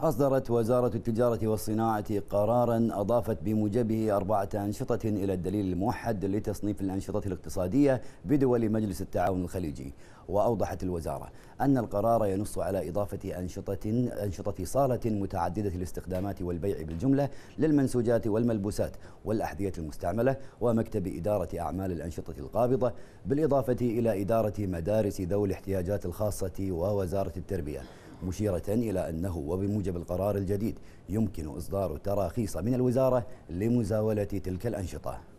أصدرت وزارة التجارة والصناعة قرارا أضافت بموجبه أربعة أنشطة إلى الدليل الموحد لتصنيف الأنشطة الاقتصادية بدول مجلس التعاون الخليجي وأوضحت الوزارة أن القرار ينص على إضافة أنشطة, أنشطة صالة متعددة الاستخدامات والبيع بالجملة للمنسوجات والملبوسات والأحذية المستعملة ومكتب إدارة أعمال الأنشطة القابضة بالإضافة إلى إدارة مدارس ذوي الاحتياجات الخاصة ووزارة التربية مشيرة إلى أنه وبموجب القرار الجديد يمكن إصدار تراخيص من الوزارة لمزاولة تلك الأنشطة